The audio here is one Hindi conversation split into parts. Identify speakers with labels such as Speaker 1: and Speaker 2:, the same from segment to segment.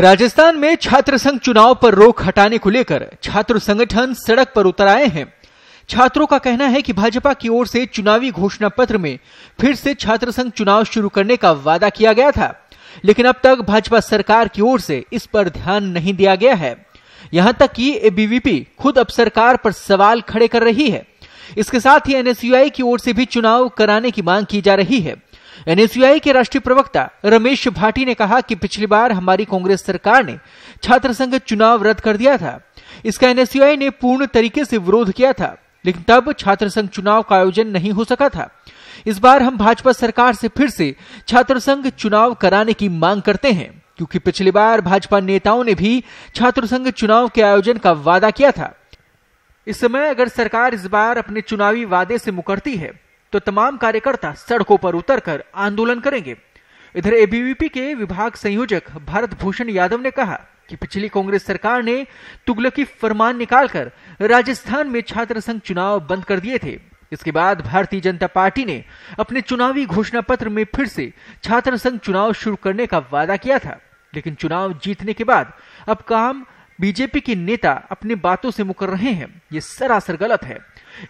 Speaker 1: राजस्थान में छात्र संघ चुनाव पर रोक हटाने को लेकर छात्र संगठन सड़क पर उतर आए हैं छात्रों का कहना है कि भाजपा की ओर से चुनावी घोषणा पत्र में फिर से छात्र संघ चुनाव शुरू करने का वादा किया गया था लेकिन अब तक भाजपा सरकार की ओर से इस पर ध्यान नहीं दिया गया है यहां तक कि एबीवीपी खुद अब सरकार पर सवाल खड़े कर रही है इसके साथ ही एनएसयूआई की ओर से भी चुनाव कराने की मांग की जा रही है एनएसयूआई के राष्ट्रीय प्रवक्ता रमेश भाटी ने कहा कि पिछली बार हमारी कांग्रेस सरकार ने छात्र संघ चुनाव रद्द कर दिया था इसका एनएसयूआई ने पूर्ण तरीके से विरोध किया था लेकिन तब छात्र संघ चुनाव का आयोजन नहीं हो सका था इस बार हम भाजपा सरकार से फिर से छात्र संघ चुनाव कराने की मांग करते हैं क्योंकि पिछली बार भाजपा नेताओं ने भी छात्र संघ चुनाव के आयोजन का वादा किया था इस समय अगर सरकार इस बार अपने चुनावी वादे से मुकरती है तो तमाम कार्यकर्ता सड़कों पर उतरकर आंदोलन करेंगे इधर एबीवीपी के विभाग संयोजक भारत भूषण यादव ने कहा कि पिछली कांग्रेस सरकार ने तुगलकी फरमान निकालकर राजस्थान में छात्र संघ चुनाव बंद कर दिए थे इसके बाद भारतीय जनता पार्टी ने अपने चुनावी घोषणा पत्र में फिर से छात्र संघ चुनाव शुरू करने का वादा किया था लेकिन चुनाव जीतने के बाद अब काम बीजेपी के नेता अपनी बातों से मुकर रहे हैं ये सरासर गलत है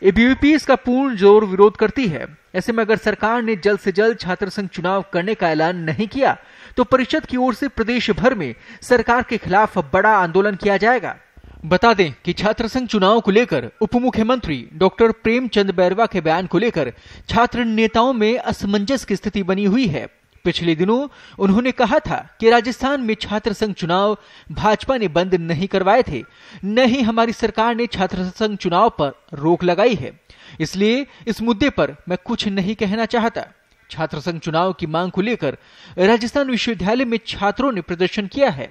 Speaker 1: एबीवीपी इसका पूर्ण जोर विरोध करती है ऐसे में अगर सरकार ने जल्द से जल्द छात्र संघ चुनाव करने का ऐलान नहीं किया तो परिषद की ओर से प्रदेश भर में सरकार के खिलाफ बड़ा आंदोलन किया जाएगा बता दें कि छात्र संघ चुनाव को लेकर उप मुख्यमंत्री डॉक्टर प्रेमचंद बैरवा के बयान को लेकर छात्र नेताओं में असमंजस की स्थिति बनी हुई है पिछले दिनों उन्होंने कहा था कि राजस्थान में छात्र संघ चुनाव भाजपा ने बंद नहीं करवाए थे न ही हमारी सरकार ने छात्र संघ चुनाव पर रोक लगाई है इसलिए इस मुद्दे पर मैं कुछ नहीं कहना चाहता छात्र संघ चुनाव की मांग को लेकर राजस्थान विश्वविद्यालय में छात्रों ने प्रदर्शन किया है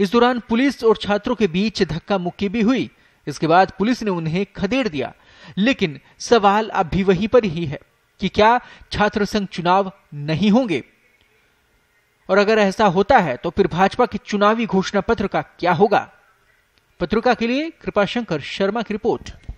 Speaker 1: इस दौरान पुलिस और छात्रों के बीच धक्का मुक्की भी हुई इसके बाद पुलिस ने उन्हें खदेड़ दिया लेकिन सवाल अब भी वहीं पर ही है कि क्या छात्र संघ चुनाव नहीं होंगे और अगर ऐसा होता है तो फिर भाजपा की चुनावी घोषणा पत्र का क्या होगा पत्रिका के लिए कृपाशंकर शर्मा की रिपोर्ट